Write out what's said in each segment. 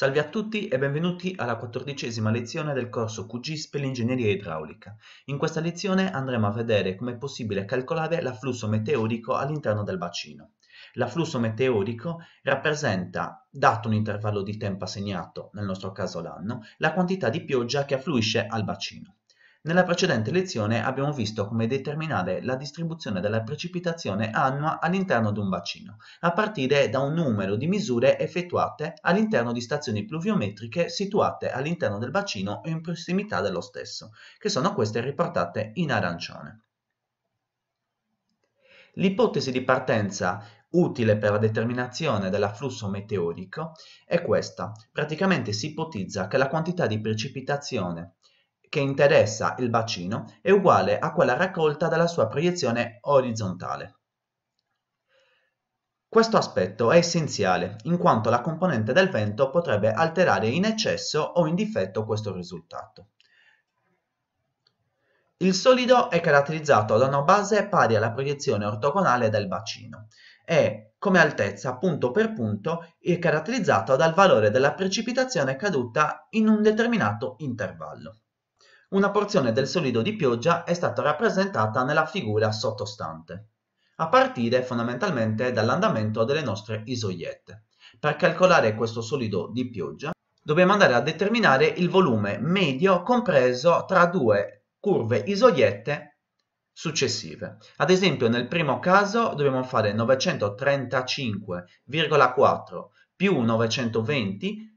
Salve a tutti e benvenuti alla quattordicesima lezione del corso QGIS per l'ingegneria idraulica. In questa lezione andremo a vedere come è possibile calcolare l'afflusso meteorico all'interno del bacino. L'afflusso meteorico rappresenta, dato un intervallo di tempo assegnato, nel nostro caso l'anno, la quantità di pioggia che affluisce al bacino. Nella precedente lezione abbiamo visto come determinare la distribuzione della precipitazione annua all'interno di un bacino, a partire da un numero di misure effettuate all'interno di stazioni pluviometriche situate all'interno del bacino o in prossimità dello stesso, che sono queste riportate in arancione. L'ipotesi di partenza utile per la determinazione dell'afflusso meteorico è questa. Praticamente si ipotizza che la quantità di precipitazione che interessa il bacino è uguale a quella raccolta dalla sua proiezione orizzontale. Questo aspetto è essenziale, in quanto la componente del vento potrebbe alterare in eccesso o in difetto questo risultato. Il solido è caratterizzato da una base pari alla proiezione ortogonale del bacino e, come altezza punto per punto, è caratterizzato dal valore della precipitazione caduta in un determinato intervallo una porzione del solido di pioggia è stata rappresentata nella figura sottostante, a partire fondamentalmente dall'andamento delle nostre isoiette. Per calcolare questo solido di pioggia dobbiamo andare a determinare il volume medio compreso tra due curve isoiette successive. Ad esempio nel primo caso dobbiamo fare 935,4 più 920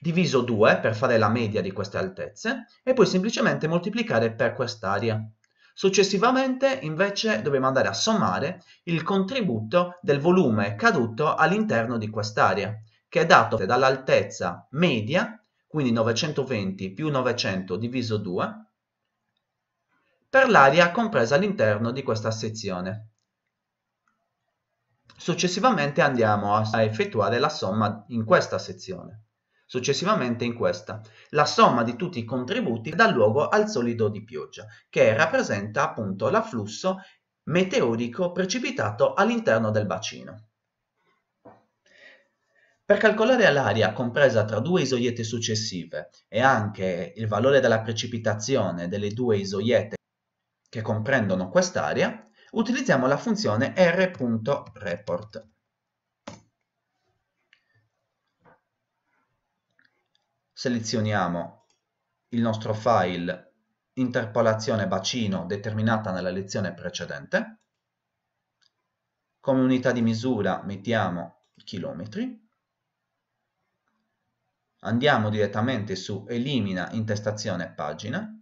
diviso 2 per fare la media di queste altezze e poi semplicemente moltiplicare per quest'area. Successivamente invece dobbiamo andare a sommare il contributo del volume caduto all'interno di quest'area, che è dato dall'altezza media, quindi 920 più 900 diviso 2, per l'area compresa all'interno di questa sezione. Successivamente andiamo a effettuare la somma in questa sezione successivamente in questa. La somma di tutti i contributi dà luogo al solido di pioggia, che rappresenta appunto l'afflusso meteorico precipitato all'interno del bacino. Per calcolare l'area compresa tra due isoiete successive e anche il valore della precipitazione delle due isoiete che comprendono quest'area, utilizziamo la funzione r.report. selezioniamo il nostro file interpolazione bacino determinata nella lezione precedente, come unità di misura mettiamo chilometri, andiamo direttamente su elimina intestazione pagina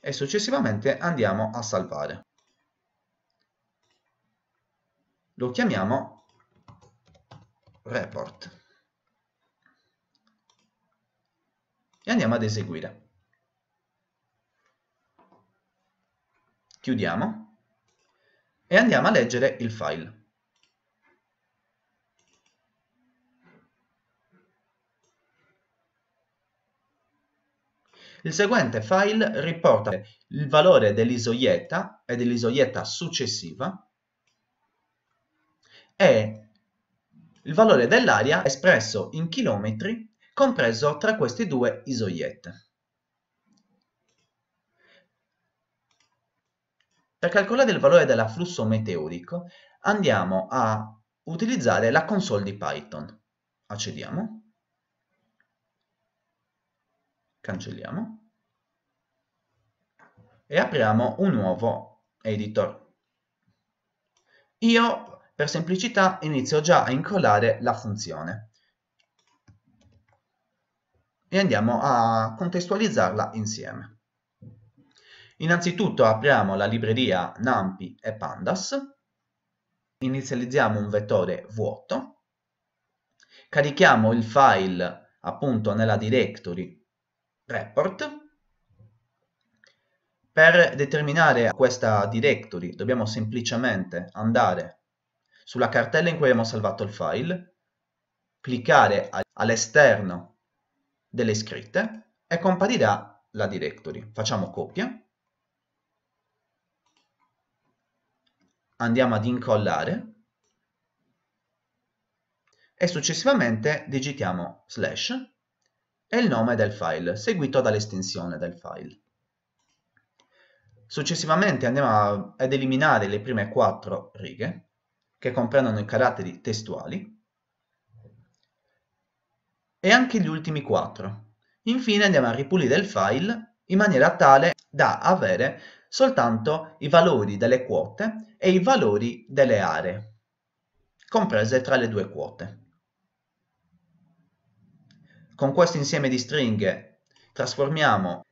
e successivamente andiamo a salvare. Lo chiamiamo report e andiamo ad eseguire chiudiamo e andiamo a leggere il file Il seguente file riporta il valore dell'isoietta e dell'isoietta successiva e il valore dell'area è espresso in chilometri compreso tra questi due isoiet. Per calcolare il valore dell'afflusso meteorico andiamo a utilizzare la console di Python. Accediamo. Cancelliamo. E apriamo un nuovo editor. Io per semplicità inizio già a incollare la funzione e andiamo a contestualizzarla insieme. Innanzitutto apriamo la libreria NumPy e Pandas, inizializziamo un vettore vuoto, carichiamo il file appunto nella directory report. Per determinare questa directory dobbiamo semplicemente andare sulla cartella in cui abbiamo salvato il file, cliccare all'esterno delle scritte e comparirà la directory. Facciamo copia, andiamo ad incollare e successivamente digitiamo slash e il nome del file, seguito dall'estensione del file. Successivamente andiamo ad eliminare le prime quattro righe che comprendono i caratteri testuali, e anche gli ultimi quattro. Infine andiamo a ripulire il file in maniera tale da avere soltanto i valori delle quote e i valori delle aree, comprese tra le due quote. Con questo insieme di stringhe trasformiamo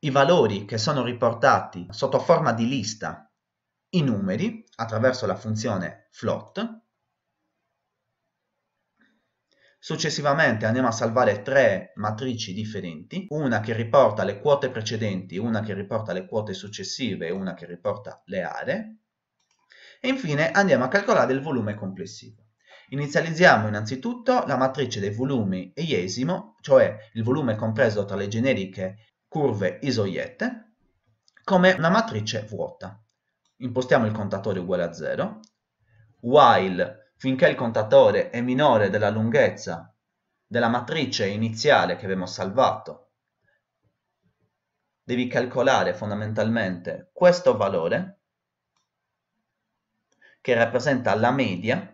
i valori che sono riportati sotto forma di lista in numeri attraverso la funzione float. Successivamente andiamo a salvare tre matrici differenti, una che riporta le quote precedenti, una che riporta le quote successive e una che riporta le aree. E infine andiamo a calcolare il volume complessivo. Inizializziamo innanzitutto la matrice dei volumi eiesimo, cioè il volume compreso tra le generiche curve isoiette, come una matrice vuota impostiamo il contatore uguale a 0, while finché il contatore è minore della lunghezza della matrice iniziale che abbiamo salvato, devi calcolare fondamentalmente questo valore che rappresenta la media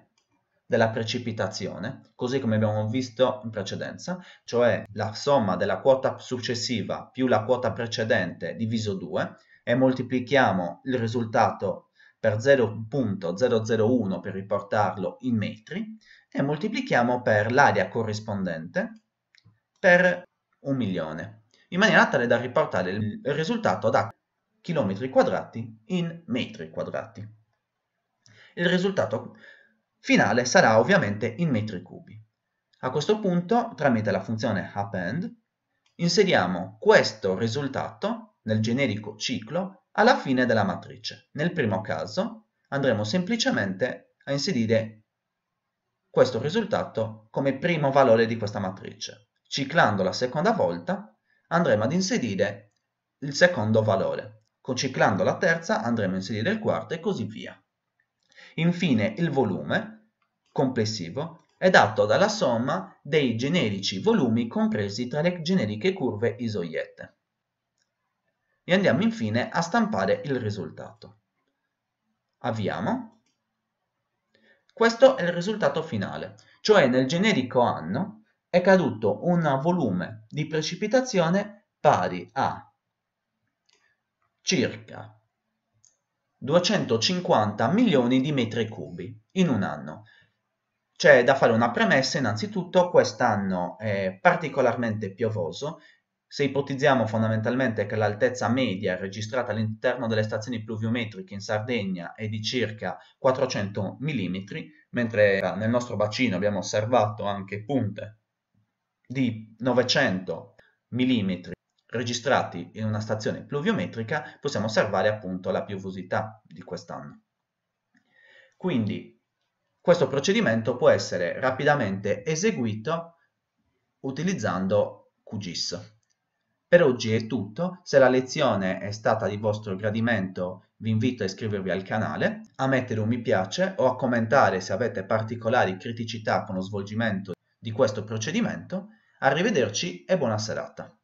della precipitazione, così come abbiamo visto in precedenza, cioè la somma della quota successiva più la quota precedente diviso 2, e moltiplichiamo il risultato per 0.001 per riportarlo in metri e moltiplichiamo per l'area corrispondente per un milione, in maniera tale da riportare il risultato da chilometri quadrati in metri quadrati. Il risultato finale sarà ovviamente in metri cubi. A questo punto, tramite la funzione append, inseriamo questo risultato del generico ciclo alla fine della matrice. Nel primo caso andremo semplicemente a inserire questo risultato come primo valore di questa matrice. Ciclando la seconda volta andremo ad inserire il secondo valore. Ciclando la terza andremo a inserire il quarto e così via. Infine il volume complessivo è dato dalla somma dei generici volumi compresi tra le generiche curve isoiete e andiamo infine a stampare il risultato. Avviamo. Questo è il risultato finale, cioè nel generico anno è caduto un volume di precipitazione pari a circa 250 milioni di metri cubi in un anno. C'è da fare una premessa innanzitutto, quest'anno è particolarmente piovoso se ipotizziamo fondamentalmente che l'altezza media registrata all'interno delle stazioni pluviometriche in Sardegna è di circa 400 mm, mentre nel nostro bacino abbiamo osservato anche punte di 900 mm registrati in una stazione pluviometrica, possiamo osservare appunto la piovosità di quest'anno. Quindi questo procedimento può essere rapidamente eseguito utilizzando QGIS. Per oggi è tutto, se la lezione è stata di vostro gradimento vi invito a iscrivervi al canale, a mettere un mi piace o a commentare se avete particolari criticità con lo svolgimento di questo procedimento. Arrivederci e buona serata.